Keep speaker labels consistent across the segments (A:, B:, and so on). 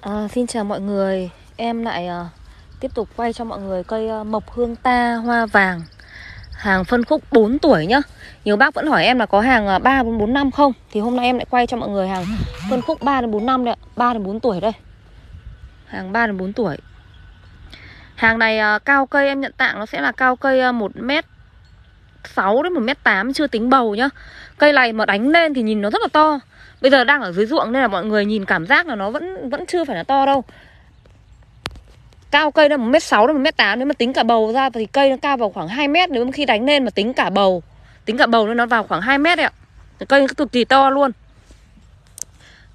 A: À, xin chào mọi người, em lại à, tiếp tục quay cho mọi người cây à, mộc hương ta hoa vàng Hàng phân khúc 4 tuổi nhá Nhiều bác vẫn hỏi em là có hàng à, 3, 4, 4, 5 không Thì hôm nay em lại quay cho mọi người hàng phân khúc 3 đến 4 năm đấy 3 đến 4 tuổi đây Hàng 3 đến 4 tuổi Hàng này à, cao cây em nhận tặng nó sẽ là cao cây à, 1m 6 đến 1m8 chưa tính bầu nhá Cây này mà đánh lên thì nhìn nó rất là to Bây giờ đang ở dưới ruộng nên là mọi người nhìn cảm giác là nó vẫn vẫn chưa phải là to đâu Cao cây nó 1m6 đến 1m8 Nếu mà tính cả bầu ra thì cây nó cao vào khoảng 2m Nếu mà khi đánh lên mà tính cả bầu Tính cả bầu nó vào khoảng 2m đấy ạ Cây nó cực kỳ to luôn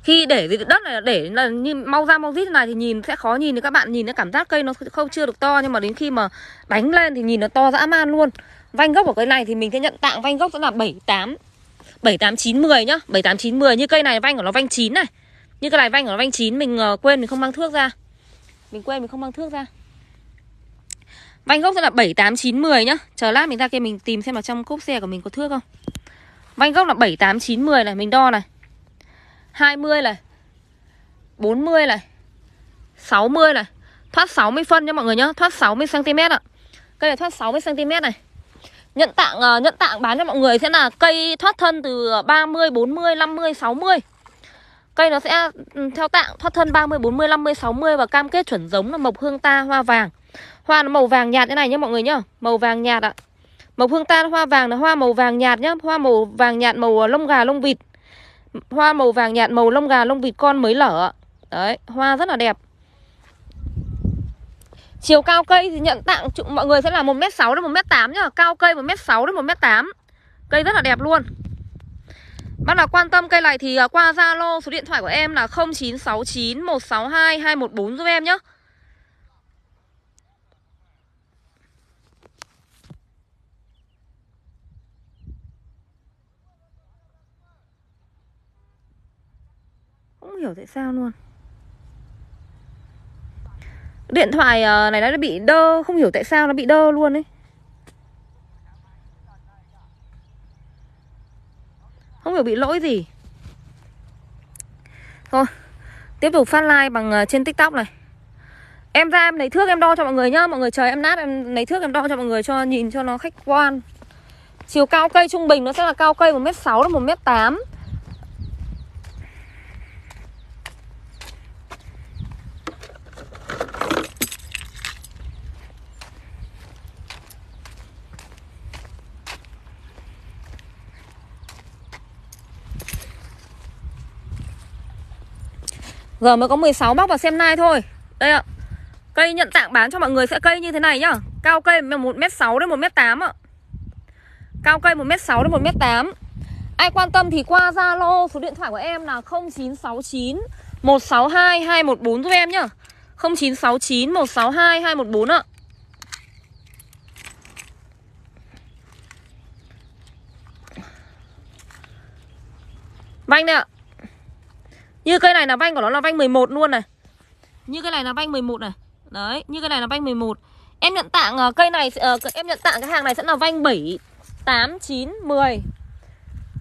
A: khi để đất này để là như mau ra mau rít này thì nhìn sẽ khó nhìn thì các bạn nhìn cái cảm giác cây nó không chưa được to nhưng mà đến khi mà đánh lên thì nhìn nó to dã man luôn vanh gốc của cây này thì mình sẽ nhận tặng vanh gốc sẽ là 78 78910 nhá 78910 như cây này vanh của nó vanh chín này Như cây này vanh của nó vanh chín Mình uh, quên mình không mang thước ra Mình quên mình không mang thước ra Vanh gốc sẽ là 78910 nhá Chờ lát mình ra kia mình tìm xem ở trong cốp xe của mình có thước không Vanh gốc là 78910 này Mình đo này 20 này 40 này 60 này Thoát 60 phân nhá mọi người nhá Thoát 60cm ạ Cây này thoát 60cm này Nhận tặng uh, ờ, nhận tặng bán cho mọi người sẽ là cây thoát thân từ 30, 40, 50, 60 Cây nó sẽ ừ, theo tặng thoát thân 30, 40, 50, 60 Và cam kết chuẩn giống là mộc hương ta hoa vàng Hoa nó màu vàng nhạt thế này nhá mọi người nhá Màu vàng nhạt ạ Mộc hương ta hoa vàng là hoa màu vàng nhạt nhá Hoa màu vàng nhạt màu ờ, lông gà lông vịt Hoa màu vàng nhạt màu lông gà lông vịt con mới lở Đấy hoa rất là đẹp Chiều cao cây thì nhận tặng mọi người sẽ là một m sáu đến một m tám nhá Cao cây một m sáu đến một m tám, Cây rất là đẹp luôn Bác nào quan tâm cây này thì à, qua Zalo số điện thoại của em là 0969 162 214 giúp em nhé Không hiểu tại sao luôn Điện thoại ờ, này nó bị đơ Không hiểu tại sao nó bị đơ luôn ấy Không hiểu bị lỗi gì Thôi Tiếp tục phát like bằng ờ, trên tiktok này Em ra em lấy thước em đo cho mọi người nhá Mọi người chờ em nát em lấy thước em đo cho mọi người cho Nhìn cho nó khách quan Chiều cao cây trung bình nó sẽ là cao cây một m sáu đến một m tám Giờ mới có 16 bóc vào xem nay thôi Đây ạ Cây nhận dạng bán cho mọi người sẽ cây như thế này nhá Cao cây 1m6 đến 1m8 ạ Cao cây 1m6 đến 1m8 Ai quan tâm thì qua Zalo số điện thoại của em là 0969 162 214 giúp em nhá 0969 162 214 ạ Vanh đây ạ như cây này là vanh của nó là vanh 11 luôn này Như cây này là vanh 11 này Đấy, như cây này là vanh 11 Em nhận tặng uh, ờ, cây này, uh, em nhận tặng cái hàng này sẽ là vanh 7, 8, 9, 10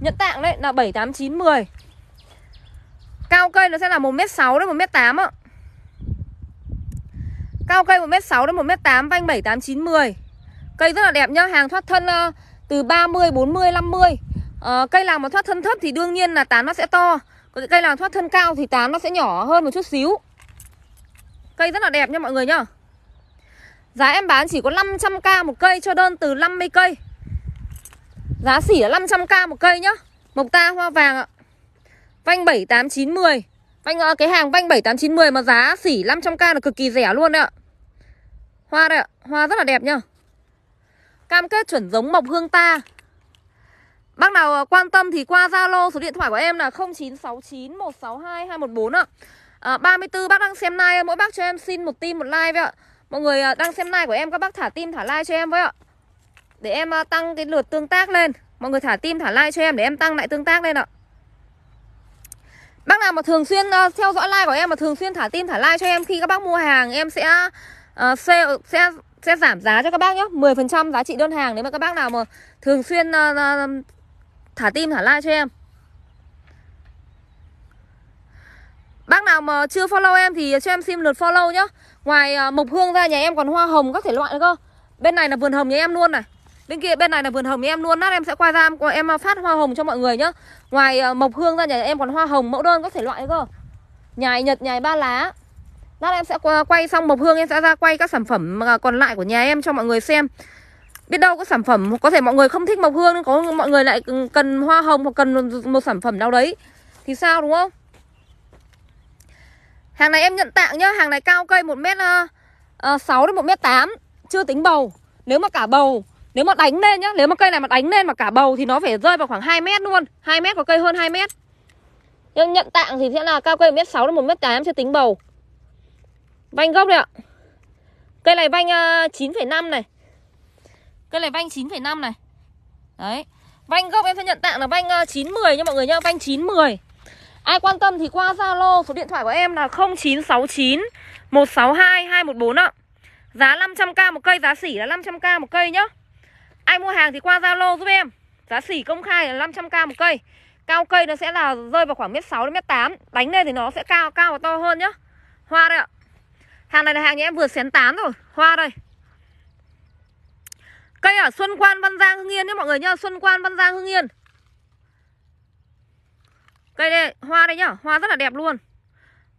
A: Nhận tặng đấy là 7, 8, 9, 10 Cao cây nó sẽ là 1m6 đến 1m8 ạ Cao cây 1m6 đến 1m8, vanh 7, 8, 9, 10 Cây rất là đẹp nhá, hàng thoát thân uh, từ 30, 40, 50 uh, Cây làm mà thoát thân thấp thì đương nhiên là tán nó sẽ to còn cây làng thoát thân cao thì tán nó sẽ nhỏ hơn một chút xíu Cây rất là đẹp nha mọi người nhá Giá em bán chỉ có 500k một cây cho đơn từ 50 cây Giá xỉ là 500k một cây nhá Mộc ta hoa vàng ạ Vanh 78910 Vanh ờ, cái hàng vanh 78910 mà giá xỉ 500k là cực kỳ rẻ luôn đấy ạ Hoa đây ạ, hoa rất là đẹp nhá Cam kết chuẩn giống mộc hương ta Bác nào ờ, quan tâm thì qua Zalo số điện thoại của em là 0969 162 214 ạ. À, ờ, 34 bác đang xem live mỗi bác cho em xin một tim một like với ạ. Mọi người ờ, đang xem live của em các bác thả tim thả like cho em với ạ. Để em tăng cái lượt tương tác lên. Mọi người thả tim thả like cho em để em tăng lại tương tác lên ạ. Bác nào mà thường xuyên uh, theo dõi like của em mà thường xuyên thả tim thả like cho em khi các bác mua hàng em sẽ uh, sẽ sẽ sẽ giảm giá cho các bác nhé 10% giá trị đơn hàng nếu mà các bác nào mà thường xuyên uh, uh, Thả tim thả like cho em Bác nào mà chưa follow em thì cho em xin lượt follow nhá Ngoài à, mộc hương ra nhà em còn hoa hồng các thể loại nữa cơ Bên này là vườn hồng nhà em luôn này Bên kia bên này là vườn hồng nhà em luôn nát em sẽ qua ra em à, phát hoa hồng cho mọi người nhá Ngoài à, mộc hương ra nhà em còn hoa hồng mẫu đơn các thể loại nữa cơ Nhài nhật nhài ba lá Lát em sẽ quay xong mộc hương em sẽ ra quay các sản phẩm còn lại của nhà em cho mọi người xem biết đâu có sản phẩm có thể mọi người không thích mộc hương có mọi người lại cần hoa hồng hoặc cần một sản phẩm nào đấy thì sao đúng không hàng này em nhận tặng nhá hàng này cao cây một m ờ, ờ, sáu đến một m tám chưa tính bầu nếu mà cả bầu nếu mà đánh lên nhá nếu mà cây này mà đánh lên mà cả bầu thì nó phải rơi vào khoảng 2 mét luôn 2 mét có cây hơn 2 mét nhưng nhận tặng thì sẽ là cao cây một m sáu đến một m tám chưa tính bầu Vanh gốc đây ạ Cây này vanh ờ, chín năm này Cây này vanh 9,5 này Đấy Vanh gốc em sẽ nhận tặng là vanh 910 ờ, nha mọi người nhá Vanh 910 Ai quan tâm thì qua Zalo số điện thoại của em là 0969 162 214 ạ Giá 500k một cây, giá sỉ là 500k một cây nhá Ai mua hàng thì qua Zalo giúp em Giá sỉ công khai là 500k một cây Cao cây nó sẽ là rơi vào khoảng mét 6 đến mét 8 Đánh lên thì nó sẽ cao, cao và to hơn nhá Hoa đây ạ Hàng này là hàng nhà em vừa xén tán rồi Hoa đây Cây ở Xuân Quan Văn Giang Hưng Yên nhé mọi người nhá, Xuân Quan Văn Giang Hưng Yên. Cây đây, hoa đây nhá, hoa rất là đẹp luôn.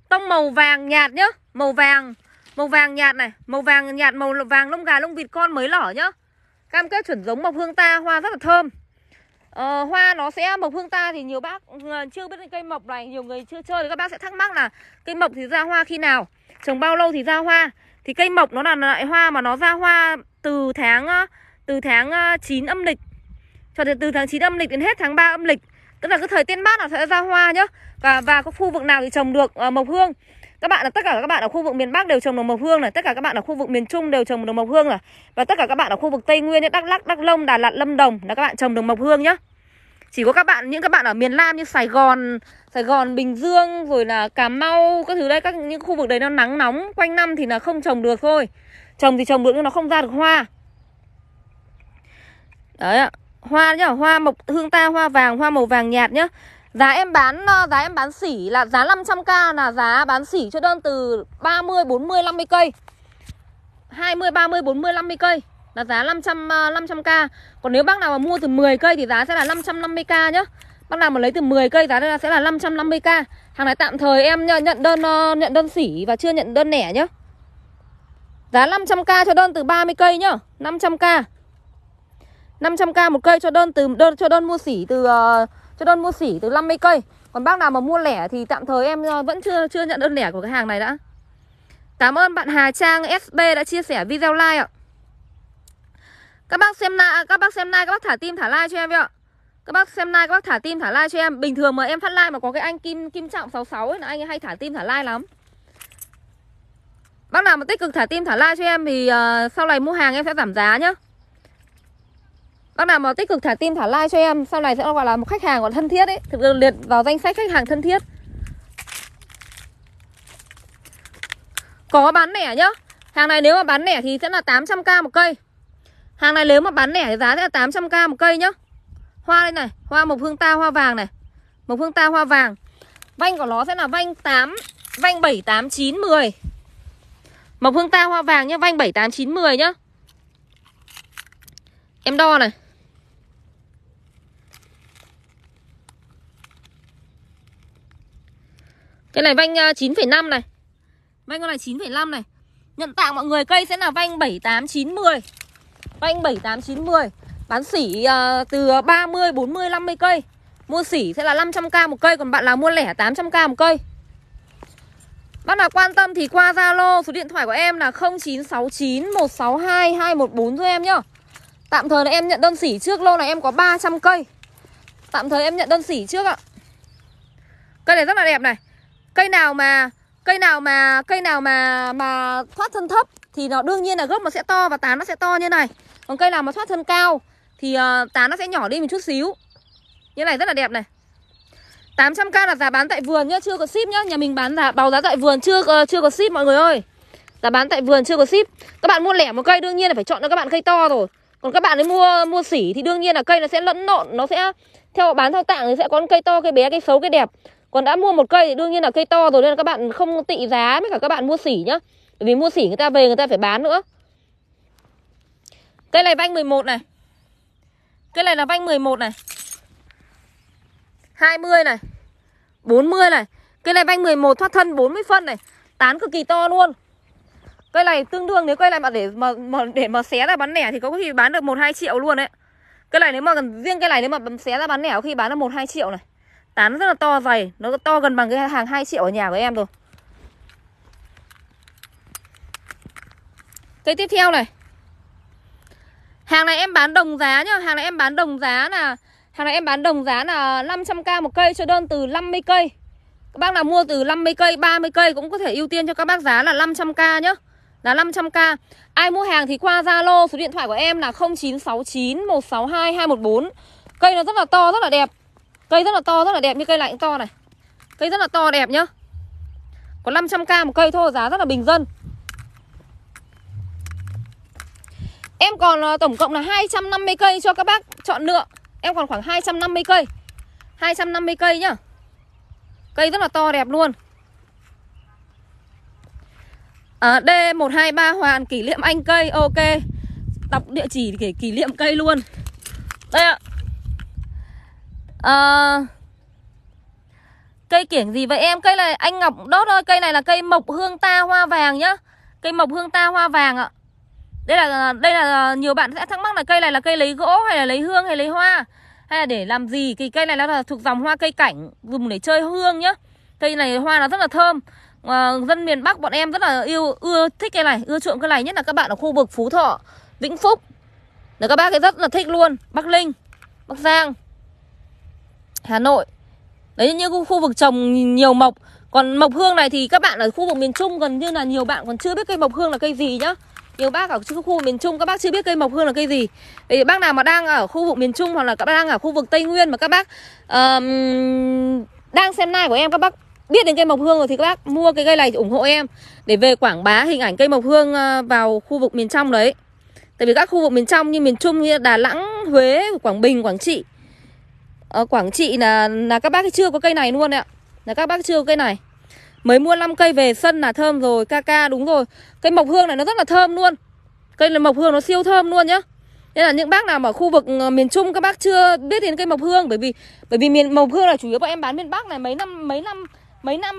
A: Tông màu vàng nhạt nhá, màu vàng, màu vàng nhạt này, màu vàng nhạt, màu vàng lông gà lông vịt con mới lỏ nhá. Cam kết chuẩn giống mộc hương ta, hoa rất là thơm. Ờ, hoa nó sẽ mộc hương ta thì nhiều bác ờ, chưa biết cây mộc này, nhiều người chưa chơi thì các bác sẽ thắc mắc là cây mộc thì ra hoa khi nào, trồng bao lâu thì ra hoa. Thì cây mộc nó là loại hoa mà nó ra hoa từ tháng ờ, từ tháng 9 ờ, âm lịch cho từ tháng 9 âm lịch đến hết tháng 3 âm lịch tức là cái thời tiết mát nó sẽ ra hoa nhá và và có khu vực nào thì trồng được uh, mộc hương các bạn là tất cả các bạn ở khu vực miền Bắc đều trồng được mộc hương này, tất cả các bạn ở khu vực miền Trung đều trồng được mộc hương này và tất cả các bạn ở khu vực Tây Nguyên như Đắk lắc Đắk nông Đà Lạt, Lâm Đồng là các bạn trồng được mộc hương nhá. Chỉ có các bạn những các bạn ở miền Nam như Sài Gòn, Sài Gòn, Bình Dương rồi là Cà Mau các thứ đấy các những khu vực đấy nó nắng nóng quanh năm thì là không trồng được thôi. Trồng thì trồng được nhưng nó không ra được hoa. Đấy ạ Hoa nhá, hoa mộc hương ta, hoa vàng, hoa màu vàng nhạt nhá Giá em bán ờ, giá em bán sỉ là giá 500k là giá bán sỉ cho đơn từ 30 40 50 cây. 20 30 40 50 cây là giá 500 500k. Ờ, Còn nếu bác nào mà mua từ 10 cây thì giá sẽ là 550k nhá. Bác nào mà lấy từ 10 cây giá sẽ là 550k. Hàng này tạm thời em nhận đơn ờ, nhận đơn sỉ và chưa nhận đơn nẻ nhá. Giá 500k cho đơn từ 30 cây nhá, 500k. 500k một cây cho đơn từ đơn cho đơn mua sỉ từ uh, cho đơn mua sỉ từ 50 cây. Còn bác nào mà mua lẻ thì tạm thời em ờ, vẫn chưa chưa nhận đơn lẻ của cái hàng này đã. Cảm ơn bạn Hà Trang SB đã chia sẻ video like ạ. Các bác xem lại các bác xem like các bác thả tim thả like cho em với ạ. Các bác xem like các bác thả tim thả like cho em. Bình thường mà em phát like mà có cái anh Kim Kim Trọng 66 ấy là anh ấy hay thả tim thả like lắm. Bác nào mà tích cực thả tim thả like cho em thì uh, sau này mua hàng em sẽ giảm giá nhá bác nào mà tích cực thả tin thả like cho em sau này sẽ gọi là một khách hàng gọi thân thiết ấy thực được liệt vào danh sách khách hàng thân thiết có bán lẻ nhá hàng này nếu mà bán lẻ thì sẽ là 800k một cây hàng này nếu mà bán lẻ thì giá sẽ là 800k một cây nhá hoa đây này hoa mộc hương ta hoa vàng này mộc hương ta hoa vàng vanh của nó sẽ là vanh 8 vanh 7 8 9 10 mộc hương ta hoa vàng nhá vanh 7 8 9 10 nhá em đo này Cái này vanh 9,5 ờ, này Vanh con này 9,5 này Nhận tặng mọi người cây sẽ là vanh 7890 Vanh 7890 Bán sỉ uh, từ 30, 40, 50 cây Mua sỉ sẽ là 500k một cây Còn bạn nào mua lẻ 800k một cây Bác nào quan tâm thì qua Zalo Số điện thoại của em là 0969 162 214 cho em nhá Tạm thời là em nhận đơn sỉ trước Lô này em có 300 cây Tạm thời em nhận đơn sỉ trước ạ Cây này rất là đẹp này cây nào mà cây nào mà cây nào mà mà thoát thân thấp thì nó đương nhiên là gốc nó sẽ to và tán nó sẽ to như này còn cây nào mà thoát thân cao thì uh, tán nó sẽ nhỏ đi một chút xíu như này rất là đẹp này 800k là giá bán tại vườn nhá chưa có ship nhá nhà mình bán giá báo giá tại vườn chưa uh, chưa có ship mọi người ơi giá bán tại vườn chưa có ship các bạn mua lẻ một cây đương nhiên là phải chọn cho các bạn cây to rồi còn các bạn ấy mua mua sỉ thì đương nhiên là cây nó sẽ lẫn lộn nó sẽ theo bán theo tạng thì sẽ có cây to cây bé cây xấu cây đẹp còn đã mua một cây thì đương nhiên là cây to rồi nên là các bạn không tị giá với cả các bạn mua xỉ nhá bởi vì mua xỉ người ta về người ta phải bán nữa cây này vanh 11 này cây này là vanh 11 này 20 này 40 này Cây này vanh 11 thoát thân 40 phân này Tán cực kỳ to luôn Cây này tương đương nếu cây này mà để mà, mà để mà xé ra bán lẻ thì có khi bán được 1 2 triệu luôn đấy. Cây này nếu mà riêng cây này nếu mà xé ra bán lẻ có khi bán được 1 2 triệu này. Tán rất là to dày Nó to gần bằng cái hàng 2 triệu ở nhà của em rồi Cây tiếp theo này Hàng này em bán đồng giá nhá Hàng này em bán đồng giá là Hàng này em bán đồng giá là 500k một cây cho đơn từ 50 cây Các bác nào mua từ 50 cây, 30 cây cũng có thể ưu tiên cho các bác giá là 500k nhá Là 500k Ai mua hàng thì qua Zalo số điện thoại của em là 0969 162 214 Cây nó rất là to, rất là đẹp Cây rất là to, rất là đẹp như cây này cũng to này Cây rất là to đẹp nhá Có 500k một cây thôi, giá rất là bình dân Em còn ờ, tổng cộng là 250 cây cho các bác chọn lựa Em còn khoảng 250 cây 250 cây nhá Cây rất là to đẹp luôn à, ờ, D123 Hoàn kỷ niệm anh cây Ok Đọc địa chỉ để kỷ niệm cây luôn Đây ạ à, Cây kiểng gì vậy em Cây này anh Ngọc Đốt ơi Cây này là cây mộc hương ta hoa vàng nhá Cây mộc hương ta hoa vàng ạ Đây là đây là nhiều bạn sẽ thắc mắc là cây này là cây lấy gỗ hay là lấy hương hay lấy hoa Hay là để làm gì Thì cây này nó là thuộc dòng hoa cây cảnh Dùng để chơi hương nhá Cây này hoa nó rất là thơm à, Dân miền Bắc bọn em rất là yêu ưa thích cây này Ưa chuộng cây này nhất là các bạn ở khu vực Phú Thọ Vĩnh Phúc Là các bác ấy rất là thích luôn Bắc Linh Bắc Giang Hà Nội Đấy những khu vực trồng nhiều mộc Còn mộc hương này thì các bạn ở khu vực miền Trung gần như là nhiều bạn còn chưa biết cây mộc hương là cây gì nhá nhiều bác ở khu vực miền Trung các bác chưa biết cây mộc hương là cây gì Vậy bác nào mà đang ở khu vực miền Trung hoặc là các bác đang ở khu vực Tây Nguyên mà các bác um, đang xem live của em các bác biết đến cây mộc hương rồi thì các bác mua cái cây này ủng hộ em để về quảng bá hình ảnh cây mộc hương ờ, vào khu vực miền trong đấy. Tại vì các khu vực miền trong như miền Trung như Đà Nẵng, Huế, Quảng Bình, Quảng Trị ở ờ, Quảng Trị là là các bác chưa có cây này luôn ạ. Là các bác chưa có cây này. Mới mua 5 cây về sân là thơm rồi, ca ca đúng rồi. Cây mộc hương này nó rất là thơm luôn. Cây là mộc hương nó siêu thơm luôn nhá. Nên là những bác nào ở khu vực ờ, miền Trung các bác chưa biết đến cây mộc hương bởi vì bởi vì miền mộc hương là chủ yếu bọn em bán miền Bắc này mấy năm mấy năm mấy năm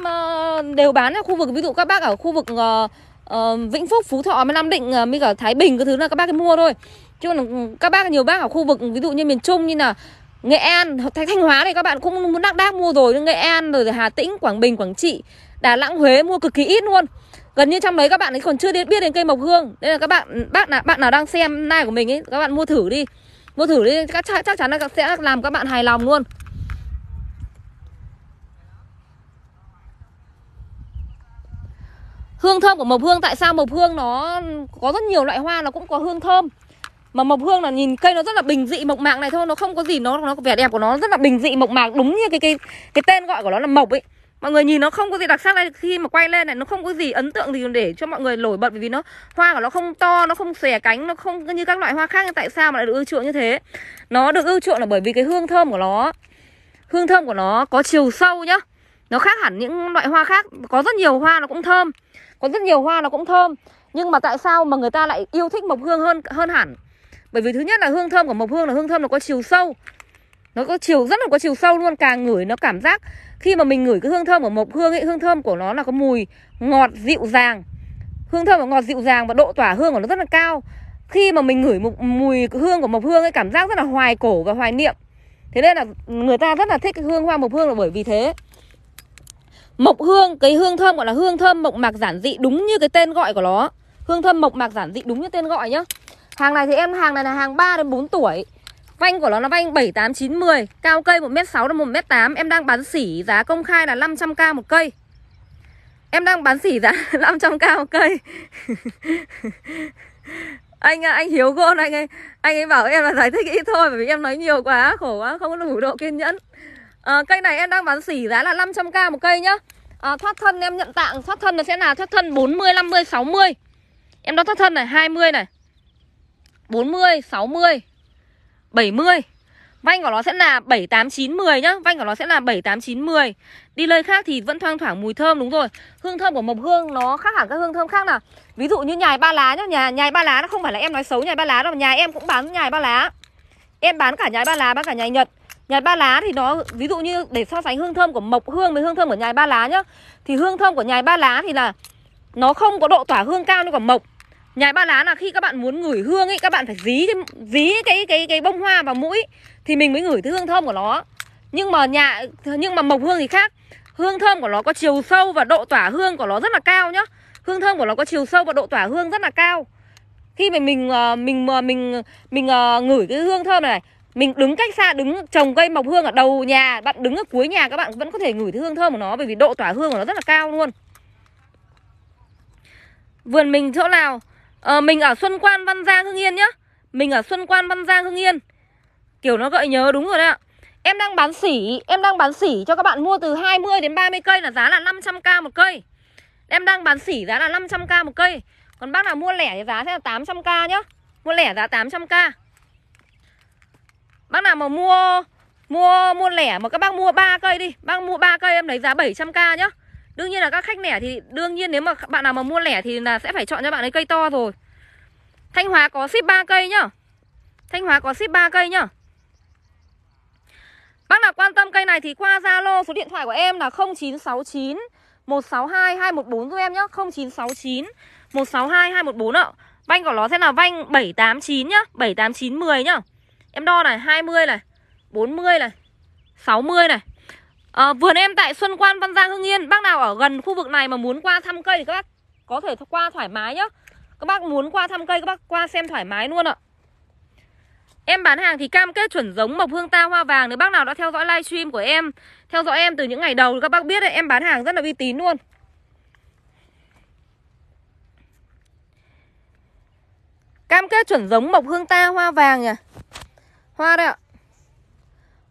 A: uh, đều bán ở khu vực ví dụ các bác ở khu vực uh, uh, Vĩnh Phúc, Phú Thọ, Nam Định, uh, mới cả Thái Bình cái thứ là các bác mua thôi. Chứ còn các bác nhiều bác ở khu vực ví dụ như miền Trung như là Nghệ An, Thanh Hóa thì các bạn cũng muốn đắc đắc mua rồi Nghệ An, rồi Hà Tĩnh, Quảng Bình, Quảng Trị Đà Nẵng, Huế mua cực kỳ ít luôn Gần như trong đấy các bạn ấy còn chưa biết đến cây mộc hương Nên là các bạn, bác nào, bạn nào đang xem live của mình ấy Các bạn mua thử đi Mua thử đi, chắc, chắc chắn là sẽ làm các bạn hài lòng luôn Hương thơm của mộc hương, tại sao mộc hương nó có rất nhiều loại hoa nó cũng có hương thơm mà mộc hương là nhìn cây nó rất là bình dị mộc mạc này thôi nó không có gì nó nó vẻ đẹp của nó rất là bình dị mộc mạc đúng như cái cái cái tên gọi của nó là mộc ấy mọi người nhìn nó không có gì đặc sắc đây khi mà quay lên này nó không có gì ấn tượng gì để cho mọi người nổi bật vì nó hoa của nó không to nó không xòe cánh nó không như các loại hoa khác tại sao mà lại được ưa chuộng như thế nó được ưa chuộng là bởi vì cái hương thơm của nó hương thơm của nó có chiều sâu nhá nó khác hẳn những loại hoa khác có rất nhiều hoa nó cũng thơm có rất nhiều hoa nó cũng thơm nhưng mà tại sao mà người ta lại yêu thích mộc hương hơn hơn hẳn bởi vì thứ nhất là hương thơm của mộc hương là hương thơm nó có chiều sâu nó có chiều rất là có chiều sâu luôn càng ngửi nó cảm giác khi mà mình ngửi cái hương thơm của mộc hương ấy hương thơm của nó là có mùi ngọt dịu dàng hương thơm của ngọt dịu dàng và độ tỏa hương của nó rất là cao khi mà mình ngửi một mùi hương của mộc hương ấy cảm giác rất là hoài cổ và hoài niệm thế nên là người ta rất là thích cái hương hoa mộc hương là bởi vì thế mộc hương cái hương thơm gọi là hương thơm mộc mạc giản dị đúng như cái tên gọi của nó hương thơm mộc mạc giản dị đúng như tên gọi nhá Hàng này thì em hàng này là hàng 3 đến 4 tuổi Vanh của nó là vanh 7, 8, 9, 10 Cao cây 1m6 đến 1m8 Em đang bán sỉ giá công khai là 500k một cây Em đang bán sỉ giá 500k một cây Anh anh Hiếu Gôn anh ấy Anh ấy bảo em là giải thích ít thôi Bởi vì em nói nhiều quá khổ quá Không có đủ độ kiên nhẫn à, Cây này em đang bán sỉ giá là 500k một cây nhá à, Thoát thân em nhận tặng Thoát thân nó sẽ là thoát thân 40, 50, 60 Em đang thoát thân này 20 này 40, 60 70 Vanh của nó sẽ là 7, 8, 9, 10 nhá Vanh của nó sẽ là 7, 8, 9, 10 Đi nơi khác thì vẫn thoang thoảng mùi thơm đúng rồi Hương thơm của mộc hương nó khác hẳn các hương thơm khác nào Ví dụ như nhài ba lá nhá nhà, Nhài ba lá nó không phải là em nói xấu nhài ba lá đâu Nhà em cũng bán nhài ba lá Em bán cả nhài ba lá, bán cả nhài nhật Nhài ba lá thì nó ví dụ như để so sánh hương thơm của mộc hương với hương thơm của nhài ba lá nhá Thì hương thơm của nhài ba lá thì là Nó không có độ tỏa hương cao như của mộc Nhài ba lá là khi các bạn muốn ngửi hương ấy các bạn phải dí cái dí cái cái cái bông hoa vào mũi thì mình mới ngửi thấy hương thơm của nó. Nhưng mà nhà nhưng mà mộc hương thì khác. Hương thơm của nó có chiều sâu và độ tỏa hương của nó rất là cao nhá. Hương thơm của nó có chiều sâu và độ tỏa hương rất là cao. Khi mà mình ờ, ờ, mình mình mình, ờ, mình ngửi cái hương thơm này, này mình đứng cách xa đứng trồng cây mộc hương ở đầu nhà bạn đứng ở cuối nhà các bạn vẫn có thể ngửi thấy hương thơm của nó bởi vì độ tỏa hương của nó rất là cao luôn vườn mình chỗ nào à, Mình ở Xuân Quan, Văn Giang, Hưng Yên nhá Mình ở Xuân Quan, Văn Giang, Hưng Yên Kiểu nó gợi nhớ đúng rồi đấy ạ Em đang bán sỉ, em đang bán sỉ cho các bạn mua từ 20 đến 30 cây là giá là 500k một cây Em đang bán sỉ giá là 500k một cây Còn bác nào mua lẻ thì giá sẽ là 800k nhá Mua lẻ giá 800k Bác nào mà mua mua mua lẻ mà các bác mua 3 cây đi Bác mua 3 cây em lấy giá 700k nhá Đương nhiên là các khách lẻ thì đương nhiên nếu mà bạn nào mà mua lẻ thì là sẽ phải chọn cho bạn ấy cây to rồi. Thanh Hóa có ship 3 cây nhá. Thanh Hóa có ship 3 cây nhá. Bác nào quan tâm cây này thì qua Zalo số điện thoại của em là 0969 162 214 giúp em nhá. 0969 162 214 ạ. Vanh của nó sẽ là vanh 789 nhá, 78910 nhá. Em đo này 20 này, 40 này, 60 này, à, Vườn em tại Xuân Quan, Văn Giang, Hưng Yên Bác nào ở gần khu vực này mà muốn qua thăm cây thì các bác có thể qua thoải mái nhá Các bác muốn qua thăm cây các bác qua xem thoải mái luôn ạ Em bán hàng thì cam kết chuẩn giống mộc hương ta hoa vàng Nếu bác nào đã theo dõi livestream của em Theo dõi em từ những ngày đầu các bác biết đấy Em bán hàng rất là uy tín luôn Cam kết chuẩn giống mộc hương ta hoa vàng nhỉ Hoa đây ạ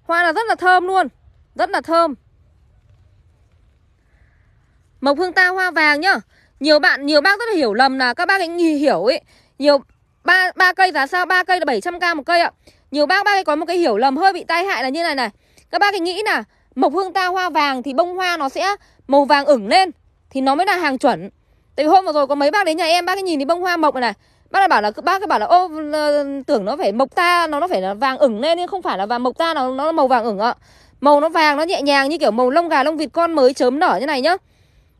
A: Hoa là rất là thơm luôn rất là thơm Mộc hương ta hoa vàng nhá Nhiều bạn, nhiều bác rất là hiểu lầm là Các bác ấy nghi hiểu ấy Nhiều ba ba cây giá sao ba cây là 700k một cây ạ Nhiều bác bác ấy có một cái hiểu lầm hơi bị tai hại là như này này Các bác ấy nghĩ là Mộc hương ta hoa vàng thì bông hoa nó sẽ Màu vàng ửng lên Thì nó mới là hàng chuẩn Tại hôm vừa rồi có mấy bác đến nhà em Bác ấy nhìn thì bông hoa mộc này này bác lại bảo là bác cứ bảo là ô tưởng nó phải mộc ta nó nó phải là vàng ửng lên nhưng không phải là vàng mộc ta nó nó màu vàng ửng ạ Màu nó vàng nó nhẹ nhàng như kiểu màu lông gà lông vịt con mới chớm nở như này nhá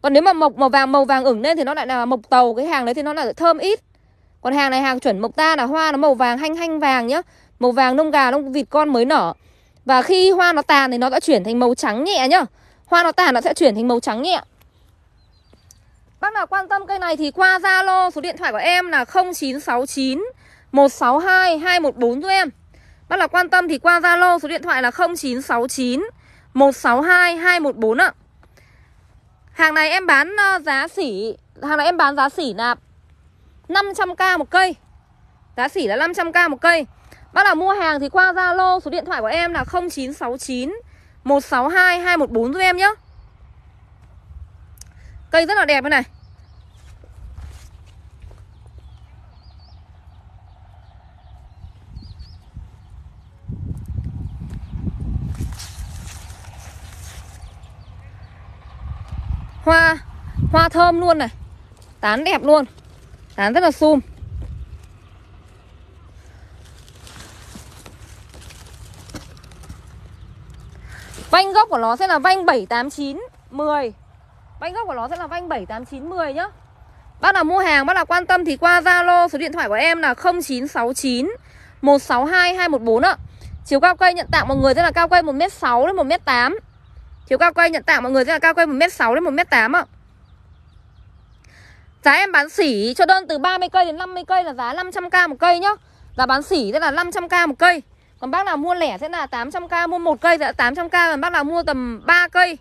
A: Còn nếu mà mộc màu vàng màu vàng ửng lên thì nó lại là mộc tàu Cái hàng đấy thì nó lại thơm ít Còn hàng này hàng chuẩn mộc ta là hoa nó màu vàng hanh hanh vàng nhá Màu vàng lông gà lông vịt con mới nở Và khi hoa nó tàn thì nó đã chuyển thành màu trắng nhẹ nhá Hoa nó tàn nó sẽ chuyển thành màu trắng nhẹ Bác nào quan tâm cây này thì qua Zalo số điện thoại của em là 0969 162 214 cho em Bác nào quan tâm thì qua Zalo số điện thoại là 0969 162 214 ạ. Hàng này em bán ờ, giá sỉ, hàng này em bán giá sỉ là 500k một cây. Giá sỉ là 500k một cây. Bác nào mua hàng thì qua Zalo số điện thoại của em là 0969 162 214 giúp em nhé Cây rất là đẹp như này Hoa Hoa thơm luôn này Tán đẹp luôn Tán rất là sum Vanh gốc của nó sẽ là vanh mười Vanh gốc của nó sẽ là vanh mười nhá Bác nào mua hàng, bác nào quan tâm thì qua Zalo số điện thoại của em là không chín chín sáu sáu một hai hai một bốn ạ. Chiều cao cây nhận tặng mọi người rất là cao cây một m sáu đến một m tám Chiều cao quay nhận tặng mọi người sẽ là cao quay 1m6 đến 1m8 ạ. Giá em bán sỉ cho đơn từ 30 cây đến 50 cây là giá 500k một cây nhá. Giá bán sỉ sẽ là 500k một cây. Còn bác nào mua lẻ sẽ là 800k, mua một cây sẽ là 800k, còn bác nào mua tầm 3 cây,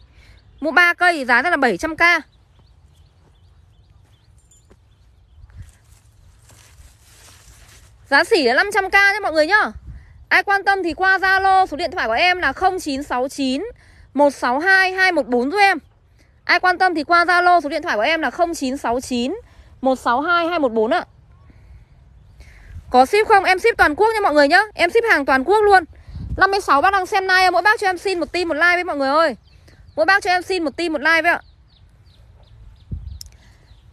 A: mua 3 cây thì giá sẽ là 700k. Giá sỉ là 500k nhé mọi người nhá. Ai quan tâm thì qua Zalo số điện thoại của em là 0969 162 214 giúp em Ai quan tâm thì qua Zalo số điện thoại của em là 0969 162 214 ạ. Có ship không? Em ship toàn quốc nha mọi người nhá. Em ship hàng toàn quốc luôn. 56 bác đang xem live mỗi bác cho em xin một tim một like với mọi người ơi. Mỗi bác cho em xin một tim một like với ạ.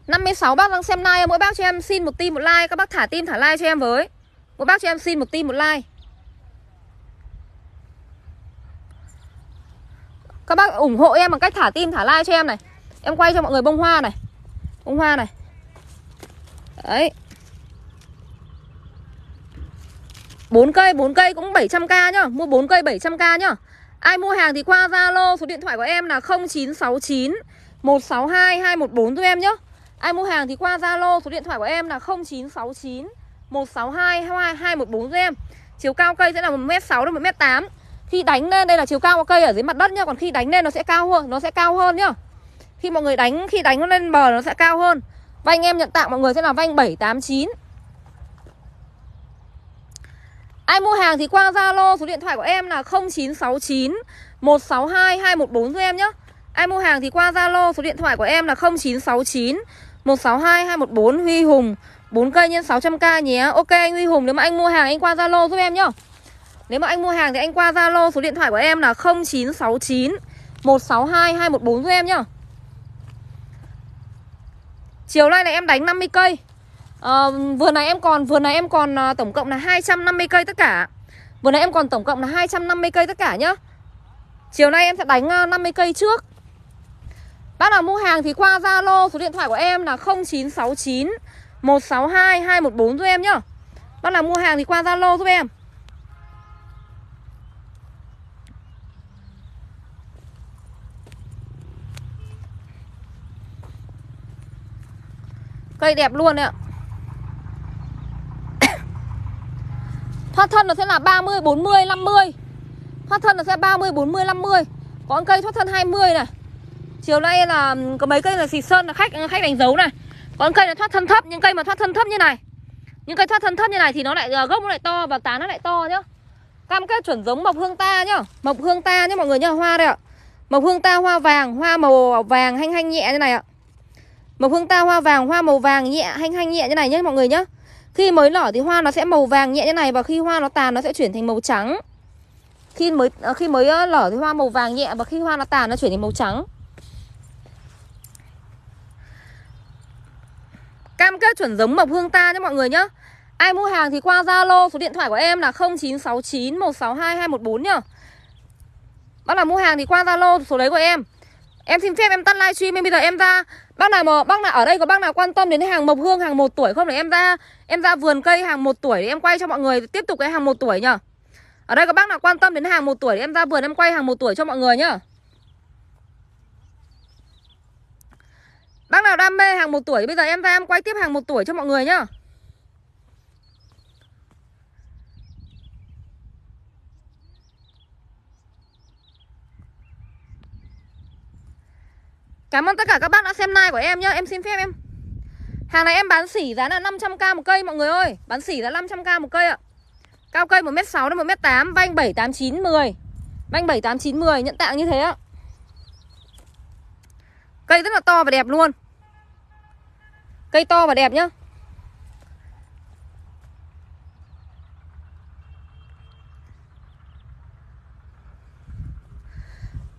A: 56 bác đang xem live mỗi bác cho em xin một tim một like, các bác thả tim thả like cho em với. Mỗi bác cho em xin một tim một like. Các bác ủng hộ em bằng cách thả tim, thả like cho em này Em quay cho mọi người bông hoa này Bông hoa này Đấy bốn cây, bốn cây cũng 700k nhá Mua bốn cây 700k nhá Ai mua hàng thì qua Zalo Số điện thoại của em là 0969 162 214 giúp em nhá Ai mua hàng thì qua Zalo Số điện thoại của em là 0969 162 214 giúp em Chiều cao cây sẽ là 1m6 đến 1m8 khi đánh lên đây là chiều cao của cây ở dưới mặt đất nhá còn khi đánh lên nó sẽ cao hơn nó sẽ cao hơn nhá khi mọi người đánh khi đánh nó lên bờ nó sẽ cao hơn vanh em nhận tặng mọi người sẽ là vanh bảy tám chín. ai mua hàng thì qua zalo số điện thoại của em là chín chín sáu sáu một hai hai một bốn cho em nhé ai mua hàng thì qua zalo số điện thoại của em là chín chín sáu sáu một hai hai một bốn Huy Hùng 4 cây nhân 600k nhé Ok anh Huy Hùng nếu mà anh mua hàng anh qua Zalo giúp em nhá nếu mà anh mua hàng thì anh qua Zalo số điện thoại của em là 0969 162 214 giúp em nhá. Chiều nay này em đánh 50 cây. À, vừa này em còn vừa này ờ, em còn tổng cộng là 250 cây tất cả. Vừa này em còn tổng cộng là 250 cây tất cả nhá. Chiều nay em sẽ đánh 50 ờ, cây trước. Bác nào mua hàng thì qua Zalo số điện thoại của em là 0969 162 214 giúp em nhá. Bác nào mua hàng thì qua Zalo giúp em. Cây đẹp luôn đấy ạ Thoát thân nó sẽ là 30, 40, 50 Thoát thân nó sẽ 30, 40, 50 Có cây thoát thân 20 này Chiều nay là có mấy cây là xịt sơn là khách khách đánh dấu này Có cây là thoát thân thấp Những cây mà thoát thân thấp như này Những cây thoát thân thấp như này thì nó lại ờ, gốc nó lại to Và tán nó lại to nhá Cam kết chuẩn giống mộc hương ta nhá Mộc hương ta nhá mọi người nhá Hoa đây ạ Mộc hương ta hoa vàng Hoa màu vàng hanh hanh nhẹ như này ạ Mộc hương ta hoa vàng, hoa màu vàng nhẹ, hanh hanh nhẹ như này nhé mọi người nhé Khi mới nở thì hoa nó sẽ màu vàng nhẹ như này và khi hoa nó tàn nó sẽ chuyển thành màu trắng. Khi mới à, khi mới nở thì hoa màu vàng nhẹ và khi hoa nó tàn nó chuyển thành màu trắng. Cam kết chuẩn giống mộc hương ta nhé mọi người nhé Ai mua hàng thì qua Zalo số điện thoại của em là 0969162214 162 214 nhá. Bác nào mua hàng thì qua Zalo số đấy của em Em xin phép em tắt livestream em bây giờ em ra Bác nào mà bác nào ở đây có bác nào quan tâm đến hàng mộc hương hàng một tuổi không để em ra em ra vườn cây hàng một tuổi để em quay cho mọi người tiếp tục cái hàng một tuổi nhở Ở đây có bác nào quan tâm đến hàng một tuổi để em ra vườn em quay hàng một tuổi cho mọi người nhá. Bác nào đam mê hàng một tuổi bây giờ em ra em quay tiếp hàng một tuổi cho mọi người nhá. Cảm ơn tất cả các bác đã xem like của em nhá Em xin phép em Hàng này em bán sỉ giá là 500k một cây mọi người ơi Bán sỉ giá 500k một cây ạ Cao cây 1m6 đến 1m8 Vanh 78910 Vanh 78910 nhận tạng như thế ạ Cây rất là to và đẹp luôn Cây to và đẹp nhá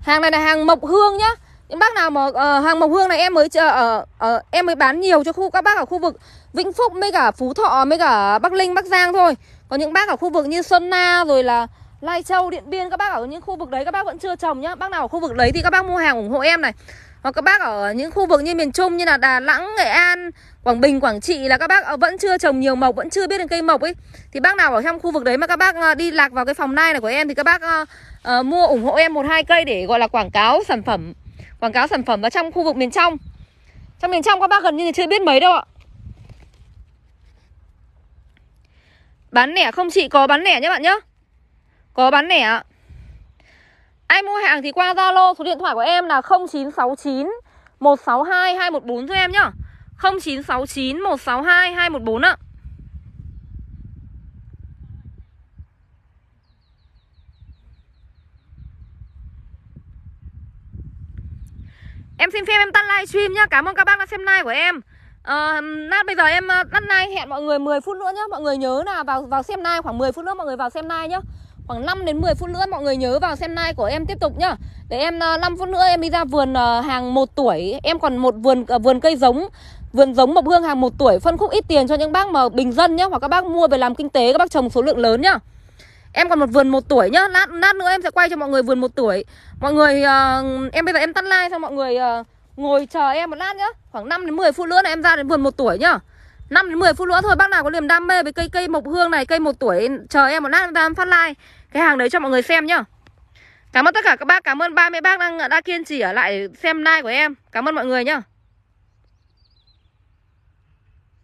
A: Hàng này là hàng mộc hương nhá những bác nào mà uh, hàng mộc hương này em mới ở uh, uh, em mới bán nhiều cho khu các bác ở khu vực Vĩnh Phúc mới cả Phú Thọ mới cả Bắc Linh Bắc Giang thôi còn những bác ở khu vực như Sơn Na rồi là Lai Châu Điện Biên các bác ở những khu vực đấy các bác vẫn chưa trồng nhá bác nào ở khu vực đấy thì các bác mua hàng ủng hộ em này hoặc các bác ở những khu vực như miền Trung như là Đà Nẵng, Nghệ An, Quảng Bình, Quảng Trị là các bác ờ, vẫn chưa trồng nhiều mộc, vẫn chưa biết đến cây mộc ấy. Thì bác nào ở trong khu vực đấy mà các bác ờ, đi lạc vào cái phòng nai này của em thì các bác uh, uh, mua ủng hộ em một hai cây để gọi là quảng cáo sản phẩm quảng cáo sản phẩm vào trong khu vực miền trong Trong miền trong các bác gần như chưa biết mấy đâu ạ Bán lẻ không chỉ có bán lẻ nhé bạn nhé Có bán lẻ ạ Ai mua hàng thì qua Zalo số điện thoại của em là 0969 162 214 cho em nhá 0969 162 214 ạ Em xin phép em tắt livestream nhá Cảm ơn các bác đã xem live của em à, bây giờ em ờ, tắt live hẹn mọi người 10 phút nữa nhá Mọi người nhớ là vào vào xem live khoảng 10 phút nữa mọi người vào xem live nhá Khoảng 5 đến 10 phút nữa mọi người nhớ vào xem live của em tiếp tục nhá Để em 5 ờ, phút nữa em đi ra vườn hàng 1 tuổi Em còn một vườn vườn cây giống vườn giống mộc hương hàng 1 tuổi phân khúc ít tiền cho những bác mà bình dân nhá Hoặc các bác mua về làm kinh tế các bác trồng số lượng lớn nhá Em còn một vườn một tuổi nhá Lát lát nữa em sẽ quay cho mọi người vườn một tuổi Mọi người uh, Em bây giờ em tắt like cho mọi người uh, Ngồi chờ em một lát nhá Khoảng 5 đến 10 phút nữa là em ra đến vườn một tuổi nhá 5 đến 10 phút nữa thôi Bác nào có niềm đam mê với cây cây mộc hương này Cây một tuổi chờ em một lát em ra em phát like Cái hàng đấy cho mọi người xem nhá Cảm ơn tất cả các bác Cảm ơn ba mẹ bác đang đã kiên trì ở lại xem like của em Cảm ơn mọi người nhá